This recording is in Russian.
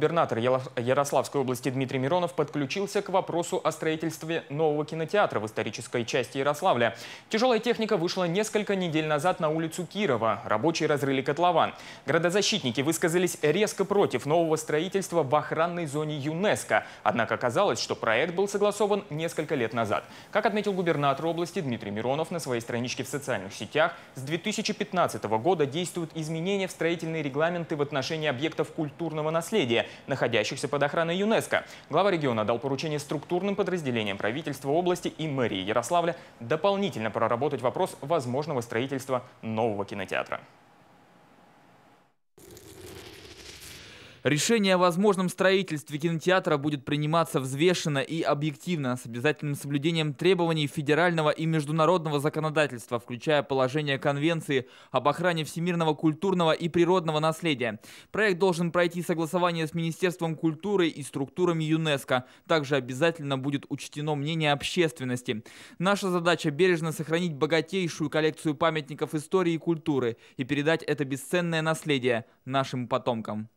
губернатор Ярославской области Дмитрий Миронов подключился к вопросу о строительстве нового кинотеатра в исторической части Ярославля. Тяжелая техника вышла несколько недель назад на улицу Кирова. Рабочие разрыли котлован. Градозащитники высказались резко против нового строительства в охранной зоне ЮНЕСКО. Однако оказалось, что проект был согласован несколько лет назад. Как отметил губернатор области Дмитрий Миронов на своей страничке в социальных сетях, с 2015 года действуют изменения в строительные регламенты в отношении объектов культурного наследия находящихся под охраной ЮНЕСКО. Глава региона дал поручение структурным подразделениям правительства области и мэрии Ярославля дополнительно проработать вопрос возможного строительства нового кинотеатра. Решение о возможном строительстве кинотеатра будет приниматься взвешенно и объективно, с обязательным соблюдением требований федерального и международного законодательства, включая положение Конвенции об охране всемирного культурного и природного наследия. Проект должен пройти согласование с Министерством культуры и структурами ЮНЕСКО. Также обязательно будет учтено мнение общественности. Наша задача бережно сохранить богатейшую коллекцию памятников истории и культуры и передать это бесценное наследие нашим потомкам.